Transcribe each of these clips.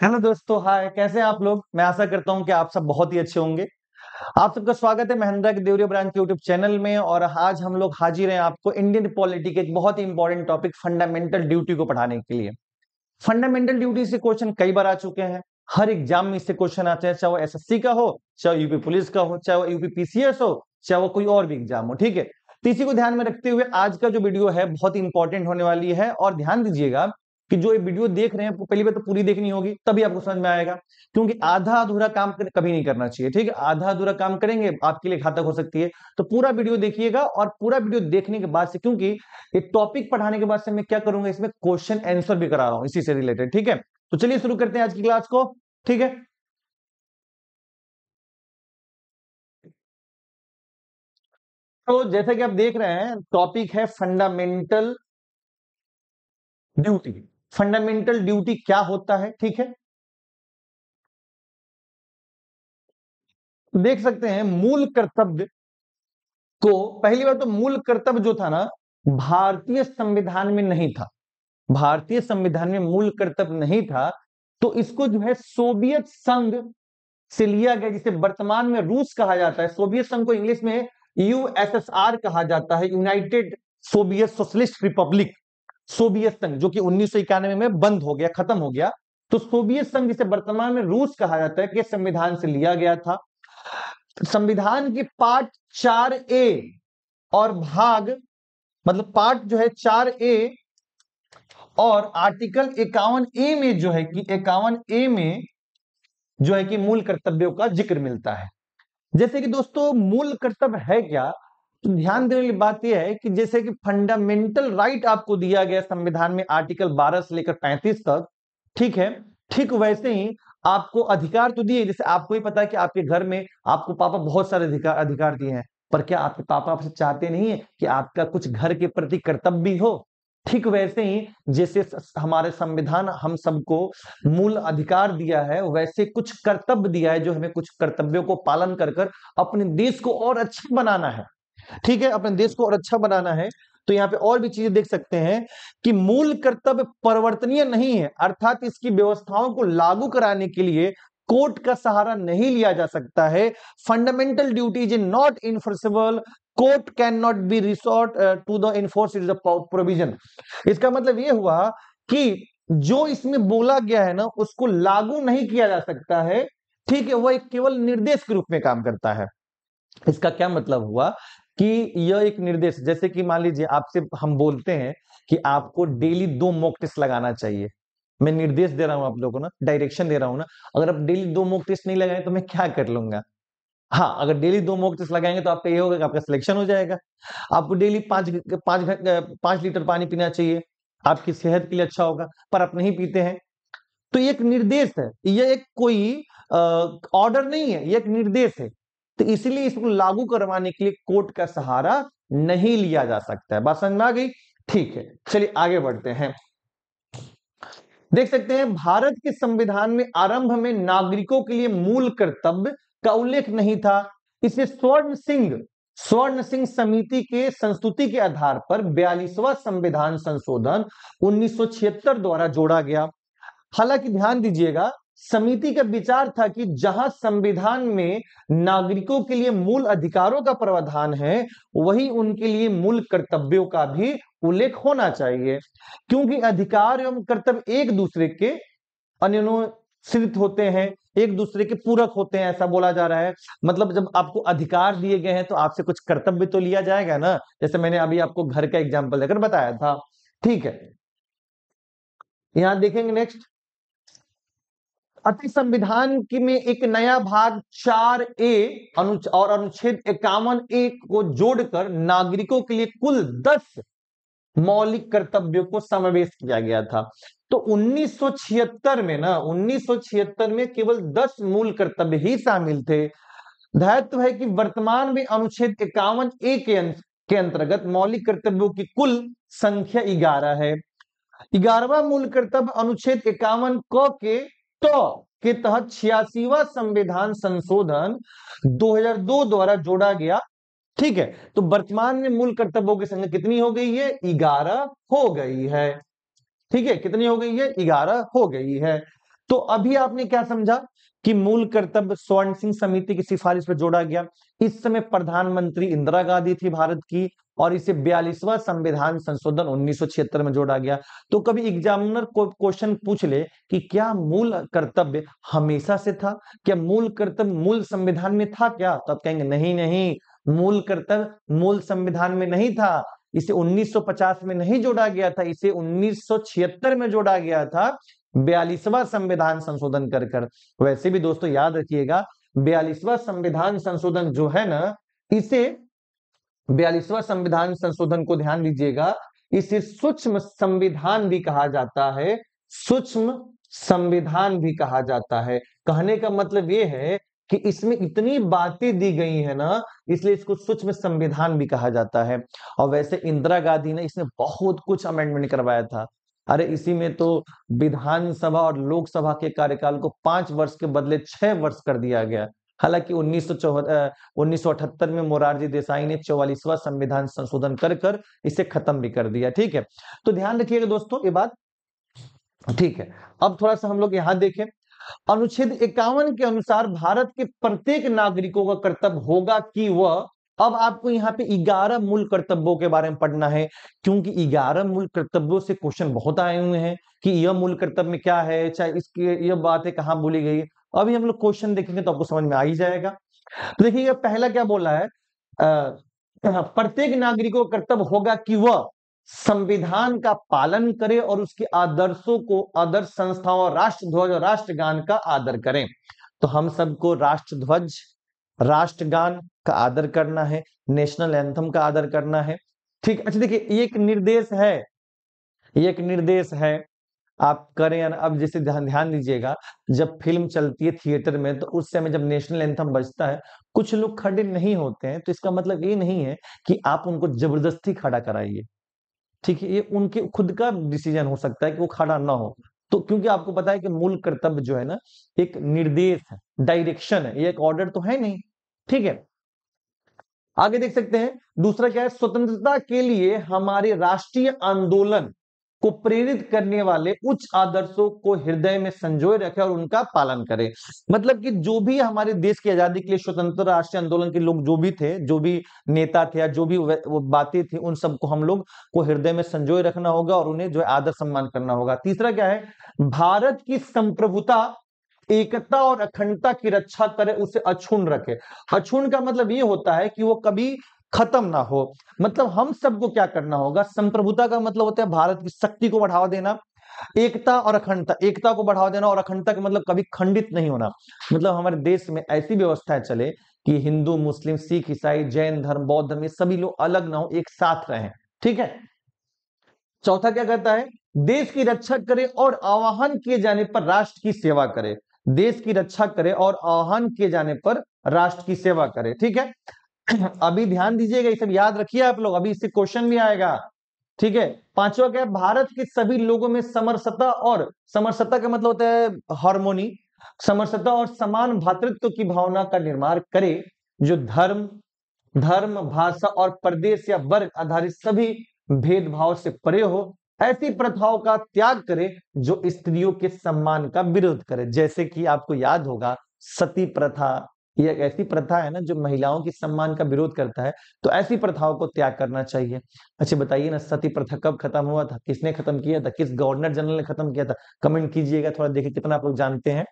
hello दोस्तों हाय कैसे आप लोग मैं आशा करता हूं कि आप सब बहुत ही अच्छे होंगे आप सबका स्वागत है महिंद्रा के देवरिया ब्रांच के यूट्यूब चैनल में और आज हम लोग हाजिर हैं आपको इंडियन पॉलिटी के एक बहुत ही इंपॉर्टेंट टॉपिक फंडामेंटल ड्यूटी को पढ़ाने के लिए फंडामेंटल ड्यूटी से क्वेश्चन कई बार आ चुके हैं हर एग्जाम में इससे क्वेश्चन आते हैं चाहे वो एस का हो चाहे यूपी पुलिस का हो चाहे वो यूपी पीसीएस हो चाहे वो कोई और भी एग्जाम हो ठीक है तो इसी को ध्यान में रखते हुए आज का जो वीडियो है बहुत ही इंपॉर्टेंट होने वाली है और ध्यान दीजिएगा कि जो ये वीडियो देख रहे हैं पहली बार तो पूरी देखनी होगी तभी आपको समझ में आएगा क्योंकि आधा अधूरा काम कर, कभी नहीं करना चाहिए ठीक है आधा अधूरा काम करेंगे आपके लिए घातक हो सकती है तो पूरा वीडियो देखिएगा और पूरा वीडियो देखने के बाद से क्योंकि ये टॉपिक पढ़ाने के बाद से मैं क्या करूंगा इसमें क्वेश्चन आंसर भी करा रहा हूं इसी से रिलेटेड ठीक है तो चलिए शुरू करते हैं आज की क्लास को ठीक है तो जैसा कि आप देख रहे हैं टॉपिक है फंडामेंटल ड्यूटी फंडामेंटल ड्यूटी क्या होता है ठीक है देख सकते हैं मूल कर्तव्य को पहली बार तो मूल कर्तव्य जो था ना भारतीय संविधान में नहीं था भारतीय संविधान में मूल कर्तव्य नहीं था तो इसको जो है सोवियत संघ से लिया गया जिसे वर्तमान में रूस कहा जाता है सोवियत संघ को इंग्लिश में यूएसएसआर कहा जाता है United Soviet Socialist Republic Soviet संघ जो कि उन्नीस में बंद हो गया खत्म हो गया तो सोवियत संघ जिसे वर्तमान में रूस कहा जाता है कि संविधान से लिया गया था संविधान के पार्ट चार ए और भाग मतलब पार्ट जो है चार ए और आर्टिकल इक्यावन ए में जो है कि इक्यावन ए में जो है कि मूल कर्तव्यों का जिक्र मिलता है जैसे कि दोस्तों मूल कर्तव्य है क्या तो ध्यान देने वाली बात यह है कि जैसे कि फंडामेंटल राइट आपको दिया गया संविधान में आर्टिकल 12 से लेकर 35 तक ठीक है ठीक वैसे ही आपको अधिकार तो दिए जैसे आपको ही पता है कि आपके घर में आपको पापा बहुत सारे अधिकार अधिकार दिए हैं पर क्या आपके पापा आपसे चाहते नहीं है कि आपका कुछ घर के प्रति कर्तव्य हो ठीक वैसे ही जैसे हमारे संविधान हम सबको मूल अधिकार दिया है वैसे कुछ कर्तव्य दिया है जो हमें कुछ कर्तव्यों को पालन कर कर अपने देश को और अच्छा बनाना है ठीक है अपने देश को और अच्छा बनाना है तो यहाँ पे और भी चीजें देख सकते हैं कि मूल कर्तव्य परिवर्तनीय नहीं है अर्थात इसकी व्यवस्थाओं को लागू कराने के लिए कोर्ट का सहारा नहीं लिया जा सकता है fundamental duty is not enforceable court can not be resort to the enforce is the provision इसका मतलब ये हुआ कि जो इसमें बोला गया है ना उसको लागू नहीं किया जा सकता है ठीक है वह केवल निर्देश के रूप में काम करता है इसका क्या मतलब हुआ कि यह एक निर्देश जैसे कि मान लीजिए आपसे हम बोलते हैं कि आपको डेली दो मॉक टेस्ट लगाना चाहिए मैं निर्देश दे रहा हूं आप लोगों को ना डायरेक्शन दे रहा हूं ना अगर आप डेली दो मॉक टेस्ट नहीं लगाए तो मैं क्या कर लूंगा हाँ अगर डेली दो मॉक टेस्ट लगाएंगे तो आपका ये होगा कि आपका सिलेक्शन हो जाएगा आपको डेली पांच पांच पांच लीटर पानी पीना चाहिए आपकी सेहत के लिए अच्छा होगा पर आप नहीं पीते हैं तो ये एक निर्देश है यह एक कोई ऑर्डर नहीं है यह एक निर्देश है तो इसलिए इसको लागू करवाने के लिए कोर्ट का सहारा नहीं लिया जा सकता है बात समझ में आ गई ठीक है चलिए आगे बढ़ते हैं देख सकते हैं भारत के संविधान में आरंभ में नागरिकों के लिए मूल कर्तव्य का उल्लेख नहीं था इसे स्वर्ण सिंह स्वर्ण सिंह समिति के संस्तुति के आधार पर बयालीसवा संविधान संशोधन 1976 द्वारा जोड़ा गया हालांकि ध्यान दीजिएगा समिति का विचार था कि जहां संविधान में नागरिकों के लिए मूल अधिकारों का प्रावधान है वही उनके लिए मूल कर्तव्यों का भी उल्लेख होना चाहिए क्योंकि अधिकार एवं कर्तव्य एक दूसरे के अनुश्रित होते हैं एक दूसरे के पूरक होते हैं ऐसा बोला जा रहा है मतलब जब आपको अधिकार दिए गए हैं तो आपसे कुछ कर्तव्य तो लिया जाएगा ना जैसे मैंने अभी आपको घर का एग्जाम्पल देकर बताया था ठीक है यहां देखेंगे नेक्स्ट अति संविधान की में एक नया भाग चार ए अनुच और अनुच्छेद इक्यावन ए को जोड़कर नागरिकों के लिए कुल दस मौलिक कर्तव्यों को समावेश किया गया था तो 1976 में ना 1976 में केवल 10 मूल कर्तव्य ही शामिल थे दायित्व है कि वर्तमान में अनुच्छेद इक्यावन ए के अंतर्गत मौलिक कर्तव्यों की कुल संख्या ग्यारह है ग्यारहवा मूल कर्तव्य अनुच्छेद इक्यावन क के तो के तहत छियासीवा संविधान संशोधन 2002 द्वारा जोड़ा गया ठीक है तो वर्तमान में मूल कर्तव्यों की संख्या कितनी हो गई है ग्यारह हो गई है ठीक है कितनी हो गई है ग्यारह हो गई है तो अभी आपने क्या समझा कि मूल कर्तव्य स्वर्ण सिंह समिति की सिफारिश पर जोड़ा गया इस समय प्रधानमंत्री इंदिरा गांधी थी भारत की और इसे बयालीसवा संविधान संशोधन उन्नीस में जोड़ा गया तो कभी एग्जामिनर को क्वेश्चन पूछ ले कि क्या मूल कर्तव्य हमेशा से था क्या मूल कर्तव्य मूल संविधान में था क्या तो आप कहेंगे नहीं नहीं मूल कर्तव्य मूल संविधान में नहीं था इसे 1950 में नहीं जोड़ा गया था इसे 1976 में जोड़ा गया था बयालीसवा संविधान संशोधन कर कर वैसे भी दोस्तों याद रखिएगा बयालीसवा संविधान संशोधन जो है ना इसे बयालीसवा संविधान संशोधन को ध्यान दीजिएगा इसे सूक्ष्म संविधान भी कहा जाता है सूक्ष्म संविधान भी कहा जाता है कहने का मतलब यह है कि इसमें इतनी बातें दी गई है ना इसलिए इसको सूक्ष्म संविधान भी कहा जाता है और वैसे इंदिरा गांधी ने इसमें बहुत कुछ अमेंडमेंट करवाया था अरे इसी में तो विधानसभा और लोकसभा के कार्यकाल को पांच वर्ष के बदले छह वर्ष कर दिया गया हालांकि उन्नीस सौ में मोरारजी देसाई ने चौवालीसवा संविधान संशोधन कर कर इसे खत्म भी कर दिया ठीक है तो ध्यान रखिएगा दोस्तों ये बात ठीक है अब थोड़ा सा हम लोग यहां देखें अनुच्छेद इक्यावन के अनुसार भारत के प्रत्येक नागरिकों का कर्तव्य होगा कि वह अब आपको यहाँ पे ग्यारह मूल कर्तव्यों के बारे में पढ़ना है क्योंकि ग्यारह मूल कर्तव्यों से क्वेश्चन बहुत आए हुए हैं कि यह मूल कर्तव्य में क्या है चाहे इसकी यह बातें कहाँ बोली गई अभी हम लोग क्वेश्चन देखेंगे तो आपको समझ में आ ही जाएगा तो देखिए पहला क्या बोला है प्रत्येक नागरिक को कर्तव्य होगा कि वह संविधान का पालन करे और उसके आदर्शों को आदर्श संस्थाओं और राष्ट्र ध्वज और राष्ट्रगान का आदर करें तो हम सबको राष्ट्र ध्वज राष्ट्रगान का आदर करना है नेशनल एंथम का आदर करना है ठीक अच्छा देखिए एक निर्देश है एक निर्देश है आप करें या अब जैसे ध्यान दीजिएगा जब फिल्म चलती है थिएटर में तो उस समय जब नेशनल एंथम बजता है कुछ लोग खड़े नहीं होते हैं तो इसका मतलब ये नहीं है कि आप उनको जबरदस्ती खड़ा कराइए ठीक है ये उनके खुद का डिसीजन हो सकता है कि वो खड़ा ना हो तो क्योंकि आपको पता है कि मूल कर्तव्य जो है ना एक निर्देश है डायरेक्शन है ये एक ऑर्डर तो है नहीं ठीक है आगे देख सकते हैं दूसरा क्या है स्वतंत्रता के लिए हमारे राष्ट्रीय आंदोलन को प्रेरित करने वाले उच्च आदर्शों को हृदय में संजोए रखे और उनका पालन करें मतलब कि जो भी हमारे देश की आजादी के लिए स्वतंत्र राष्ट्रीय आंदोलन के लोग जो भी थे जो भी नेता थे या जो भी बातें थी उन सबको हम लोग को हृदय में संजोए रखना होगा और उन्हें जो है आदर सम्मान करना होगा तीसरा क्या है भारत की संप्रभुता एकता और अखंडता की रक्षा करे उसे अछूण रखे अछूण का मतलब ये होता है कि वो कभी खत्म ना हो मतलब हम सबको क्या करना होगा संप्रभुता का मतलब होता है भारत की शक्ति को बढ़ावा देना एकता और अखंडता एकता को बढ़ावा देना और अखंडता का मतलब कभी खंडित नहीं होना मतलब हमारे देश में ऐसी व्यवस्थाएं चले कि हिंदू मुस्लिम सिख ईसाई जैन धर्म बौद्ध धर्म ये सभी लोग अलग ना हो एक साथ रहें ठीक है चौथा क्या कहता है देश की रक्षा करे और आवाहन किए जाने पर राष्ट्र की सेवा करे देश की रक्षा करे और आह्वान किए जाने पर राष्ट्र की सेवा करे ठीक है अभी ध्यान दीजिएगा ये सब याद रखिए आप लोग अभी इससे क्वेश्चन भी आएगा ठीक है पांचवा क्या है भारत के सभी लोगों में समरसता और समरसता का मतलब होता है हार्मोनी समरसता और समान भातृत्व की भावना का निर्माण करे जो धर्म धर्म भाषा और प्रदेश या वर्ग आधारित सभी भेदभाव से परे हो ऐसी प्रथाओं का त्याग करे जो स्त्रियों के सम्मान का विरोध करे जैसे कि आपको याद होगा सती प्रथा ये एक ऐसी प्रथा है ना जो महिलाओं की सम्मान का विरोध करता है तो ऐसी प्रथाओं को त्याग करना चाहिए अच्छा बताइए ना सती प्रथा कब खत्म हुआ था किसने खत्म किया था किस गवर्नर जनरल ने खत्म किया था कमेंट कीजिएगा थोड़ा देखिए कितना आप लोग जानते हैं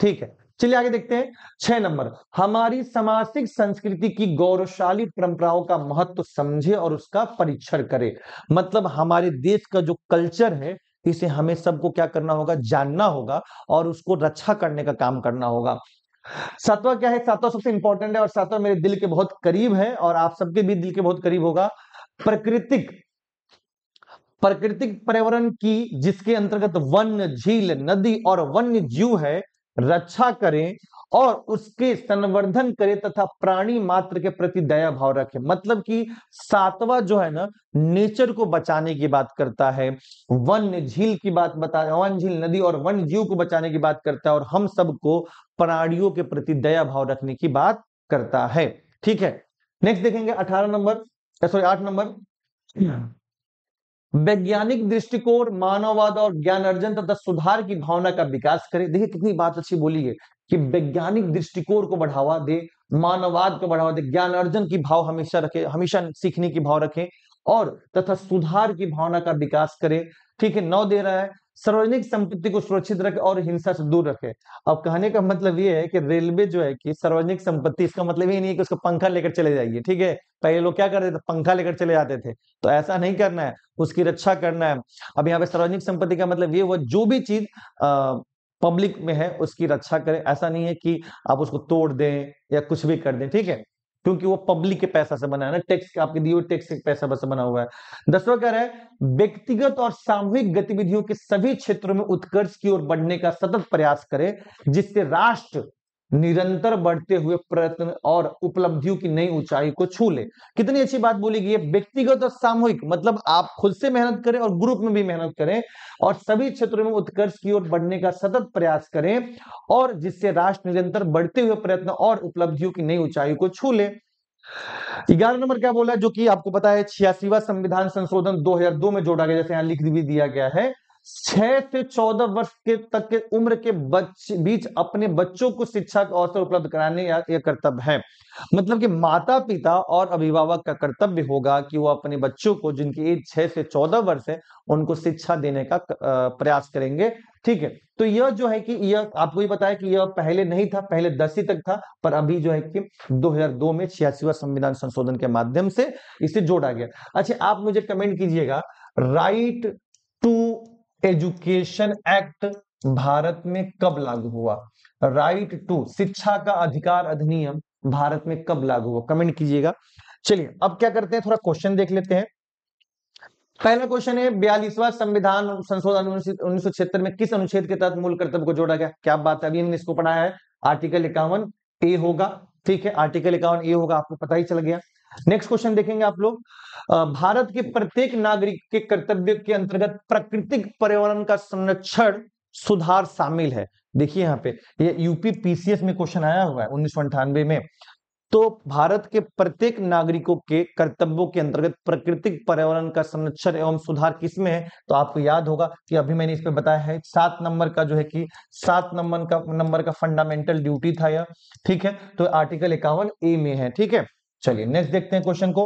ठीक है चलिए आगे देखते हैं छह नंबर हमारी सामाजिक संस्कृति की गौरवशाली परंपराओं का महत्व समझे और उसका परीक्षण करें मतलब हमारे देश का जो कल्चर है इसे हमें सबको क्या करना होगा जानना होगा और उसको रक्षा करने का काम करना होगा सातवा क्या है सातवा सबसे इंपॉर्टेंट है और सातवा मेरे दिल के बहुत करीब है और आप सबके भी दिल के बहुत करीब होगा प्रकृतिक प्रकृतिक पर्यावरण की जिसके अंतर्गत वन झील नदी और वन्य जीव है रक्षा करें और उसके संवर्धन करे तथा प्राणी मात्र के प्रति दया भाव रखे मतलब कि सातवा जो है ना नेचर को बचाने की बात करता है वन्य झील की बात बता वन झील नदी और वन्य जीव को बचाने की बात करता है और हम सबको प्राणियों के प्रति दया भाव रखने की बात करता है ठीक है नेक्स्ट देखेंगे अठारह नंबर सॉरी आठ नंबर वैज्ञानिक दृष्टिकोण मानववाद और ज्ञान अर्जन तथा सुधार की भावना का विकास करें देखिए कितनी बात अच्छी बोली है कि वैज्ञानिक दृष्टिकोण को बढ़ावा दे मानववाद को बढ़ावा दे ज्ञान अर्जन की भाव हमेशा रखे हमेशा सीखने की भाव रखे और तथा सुधार की भावना का विकास करे ठीक है नौ दे रहा है सार्वजनिक संपत्ति को सुरक्षित रखे और हिंसा से दूर रखे अब कहने का मतलब ये है कि रेलवे जो है कि सार्वजनिक संपत्ति इसका मतलब ये नहीं है कि उसको पंखा लेकर चले जाइए ठीक है पहले लोग क्या करते थे पंखा लेकर चले जाते थे तो ऐसा नहीं करना है उसकी रक्षा करना है अब यहाँ पे सार्वजनिक संपत्ति का मतलब ये हुआ जो भी चीज पब्लिक में है उसकी रक्षा करें ऐसा नहीं है कि आप उसको तोड़ दें या कुछ भी कर दें ठीक है क्योंकि वो पब्लिक के पैसा से बना है ना टैक्स आपके दिए हुए टैक्स के पैसा से बना हुआ है दसवा कह रहा है व्यक्तिगत और सामूहिक गतिविधियों के सभी क्षेत्रों में उत्कर्ष की ओर बढ़ने का सतत प्रयास करें जिससे राष्ट्र निरंतर बढ़ते हुए प्रयत्न और उपलब्धियों की नई ऊंचाई को छू ले कितनी अच्छी बात बोली गई है व्यक्तिगत और सामूहिक मतलब आप खुद से मेहनत करें और ग्रुप में भी मेहनत करें और सभी क्षेत्रों में उत्कर्ष की ओर बढ़ने का सतत प्रयास करें और जिससे राष्ट्र निरंतर बढ़ते हुए प्रयत्न और उपलब्धियों की नई ऊंचाई को छू ले ग्यारह नंबर क्या बोला जो कि आपको पता है छियासीवा संविधान संशोधन 2002 में जोड़ा गया जैसे यहाँ लिख भी दिया गया है छह से चौदह वर्ष के तक के उम्र के बच्चे बीच अपने बच्चों को शिक्षा का अवसर उपलब्ध कराने या यह कर्तव्य है मतलब कि माता पिता और अभिभावक का कर्तव्य होगा कि वो अपने बच्चों को जिनकी एज छह से चौदह वर्ष है उनको शिक्षा देने का प्रयास करेंगे ठीक है तो यह जो है कि यह आपको ये बताया कि यह पहले नहीं था पहले दसवीं तक था पर अभी जो है कि 2002 में छियासीवा संविधान संशोधन के माध्यम से इसे जोड़ा गया अच्छा आप मुझे कमेंट कीजिएगा राइट एजुकेशन एक्ट भारत में कब लागू हुआ राइट टू शिक्षा का अधिकार अधिनियम भारत में कब लागू हुआ कमेंट कीजिएगा चलिए अब क्या करते हैं थोड़ा क्वेश्चन देख लेते हैं पहला क्वेश्चन है बयालीसवा संविधान संशोधन उन्नीस सौ छिहत्तर में किस अनुच्छेद के तहत मूल कर्तव्य को जोड़ा गया क्या बात है अभी हमने इसको पढ़ाया है आर्टिकल इक्यावन ए होगा ठीक है आर्टिकल इक्यावन ए होगा आपको पता ही चल गया नेक्स्ट क्वेश्चन देखेंगे आप लोग भारत के प्रत्येक नागरिक के कर्तव्य के अंतर्गत प्राकृतिक पर्यावरण का संरक्षण सुधार शामिल है देखिए यहाँ पे ये यूपी पीसीएस में क्वेश्चन आया हुआ है उन्नीस में तो भारत के प्रत्येक नागरिकों के कर्तव्यों के अंतर्गत प्राकृतिक पर्यावरण का संरक्षण एवं सुधार किसमें है तो आपको याद होगा कि अभी मैंने इस पे बताया है सात नंबर का जो है कि सात नंबर का नंबर का फंडामेंटल ड्यूटी था यह ठीक है तो आर्टिकल इक्यावन ए में है ठीक है चलिए नेक्स्ट देखते हैं क्वेश्चन को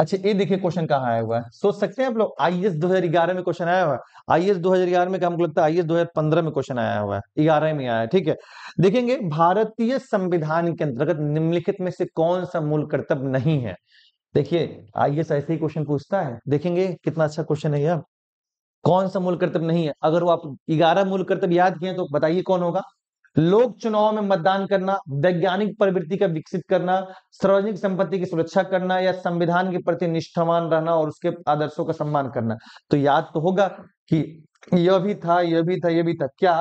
अच्छा ये देखिए क्वेश्चन कहाँ आया हुआ है सोच सकते हैं आप लोग आई एस में क्वेश्चन आया हुआ है आई एस में क्या हमको लगता है आई एस में क्वेश्चन आया हुआ है ग्यारह में आया है ठीक है देखेंगे भारतीय संविधान के अंतर्गत निम्नलिखित में से कौन सा मूल कर्तव्य नहीं है देखिए आई एस ऐसे ही क्वेश्चन पूछता है देखेंगे कितना अच्छा क्वेश्चन है यह कौन सा मूल कर्तव्य नहीं है अगर वो आप ग्यारह मूल कर्तव्य याद किए तो बताइए कौन होगा लोक चुनाव में मतदान करना वैज्ञानिक प्रवृत्ति का विकसित करना सार्वजनिक संपत्ति की सुरक्षा करना या संविधान के प्रति निष्ठावान रहना और उसके आदर्शों का सम्मान करना तो याद तो होगा कि यह भी था यह भी था यह भी था क्या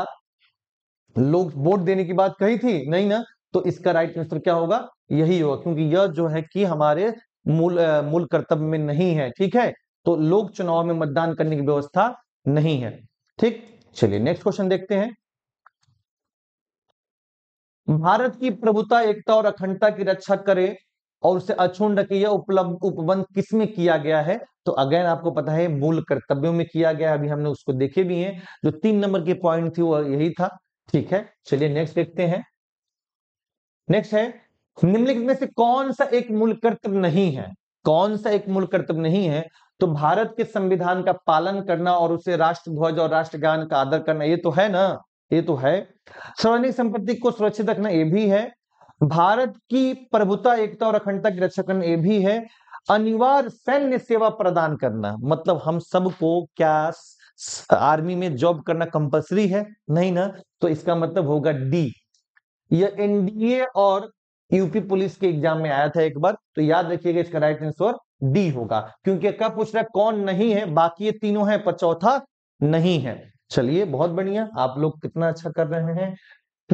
लोग वोट देने की बात कही थी नहीं ना तो इसका राइट आंसर क्या होगा यही होगा क्योंकि यह जो है कि हमारे मूल मूल कर्तव्य में नहीं है ठीक है तो लोक चुनाव में मतदान करने की व्यवस्था नहीं है ठीक चलिए नेक्स्ट क्वेश्चन देखते हैं भारत की प्रभुता एकता और अखंडता की रक्षा करे और उसे अछूर्ण रखे यह उपलब्ध उपबंध किसमें किया गया है तो अगेन आपको पता है मूल कर्तव्यों में किया गया अभी हमने उसको देखे भी हैं जो तीन नंबर के पॉइंट थी वो यही था ठीक है चलिए नेक्स्ट देखते हैं नेक्स्ट है निम्नलिखित में से कौन सा एक मूल कर्तव्य नहीं है कौन सा एक मूल कर्तव्य नहीं है तो भारत के संविधान का पालन करना और उसे राष्ट्र ध्वज और राष्ट्रगान का आदर करना ये तो है ना ये तो है सार्वजनिक संपत्ति को सुरक्षित रखना ये भी है भारत की प्रभुता एकता और अखंडता की रक्षा करना ये भी है अनिवार्य सैन्य सेवा प्रदान करना मतलब हम सबको क्या आर्मी में जॉब करना कंपलसरी है नहीं ना तो इसका मतलब होगा डी यह एनडीए और यूपी पुलिस के एग्जाम में आया था एक बार तो याद रखिएगा इसका राइट आंसर डी होगा क्योंकि क्या पूछ रहा है कौन नहीं है बाकी ये तीनों है पर चौथा नहीं है चलिए बहुत बढ़िया आप लोग कितना अच्छा कर रहे हैं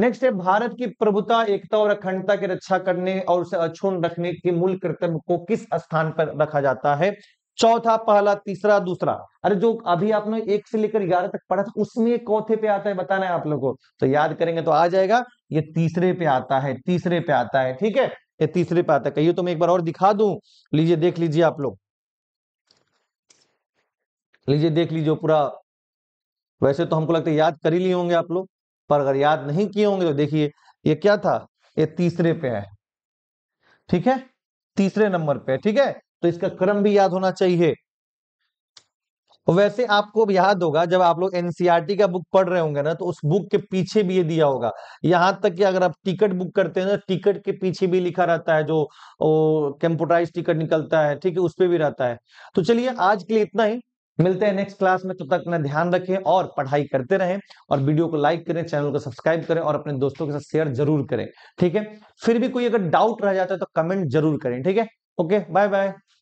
नेक्स्ट है भारत की प्रभुता एकता और अखंडता की रक्षा करने और उसे अक्षुण रखने के मूल कर्तव्य को किस स्थान पर रखा जाता है चौथा पहला तीसरा दूसरा अरे जो अभी आपने एक से लेकर ग्यारह तक पढ़ा था उसमें चौथे पे आता है बताना है आप लोगों को तो याद करेंगे तो आ जाएगा ये तीसरे पे आता है तीसरे पे आता है ठीक है ये तीसरे पे आता है कहिए तो मैं एक बार और दिखा दू लीजिए देख लीजिए आप लोग लीजिए देख लीजिए पूरा वैसे तो हमको लगता है याद कर ही लिए होंगे आप लोग पर अगर याद नहीं किए होंगे तो देखिए ये क्या था ये तीसरे पे है ठीक है तीसरे नंबर पे ठीक है तो इसका क्रम भी याद होना चाहिए वैसे आपको याद होगा जब आप लोग एनसीईआरटी e का बुक पढ़ रहे होंगे ना तो उस बुक के पीछे भी ये दिया होगा यहां तक कि अगर आप टिकट बुक करते हैं ना टिकट के पीछे भी लिखा रहता है जो कंप्यूटराइज टिकट निकलता है ठीक है उस पर भी रहता है तो चलिए आज के लिए इतना ही मिलते हैं नेक्स्ट क्लास में तब तो तक अपना ध्यान रखें और पढ़ाई करते रहें और वीडियो को लाइक करें चैनल को सब्सक्राइब करें और अपने दोस्तों के साथ शेयर जरूर करें ठीक है फिर भी कोई अगर डाउट रह जाता है तो कमेंट जरूर करें ठीक है ओके बाय बाय